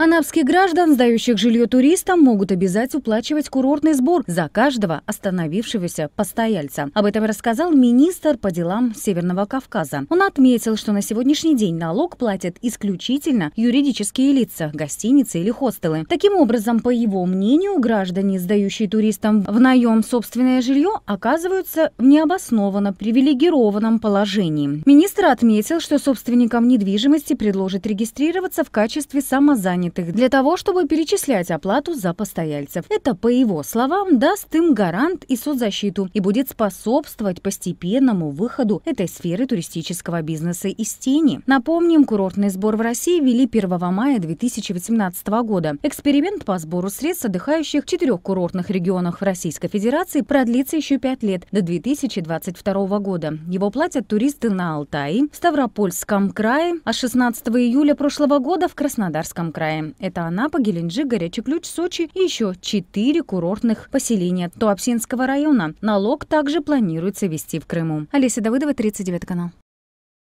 Анапских граждан, сдающих жилье туристам, могут обязать уплачивать курортный сбор за каждого остановившегося постояльца. Об этом рассказал министр по делам Северного Кавказа. Он отметил, что на сегодняшний день налог платят исключительно юридические лица, гостиницы или хостелы. Таким образом, по его мнению, граждане, сдающие туристам в наем собственное жилье, оказываются в необоснованно привилегированном положении. Министр отметил, что собственникам недвижимости предложат регистрироваться в качестве самозанятых занятых для того, чтобы перечислять оплату за постояльцев. Это, по его словам, даст им гарант и соцзащиту и будет способствовать постепенному выходу этой сферы туристического бизнеса из тени. Напомним, курортный сбор в России вели 1 мая 2018 года. Эксперимент по сбору средств отдыхающих в четырех курортных регионах в Российской Федерации продлится еще пять лет, до 2022 года. Его платят туристы на Алтае, в Ставропольском крае, а 16 июля прошлого года в Краснодарском крае. Алтае. Это Анапа, Геленджик, Горячий Ключ, Сочи и еще четыре курортных поселения Туапсинского района. Налог также планируется вести в Крыму. Олеся Давыдова, 39 канал.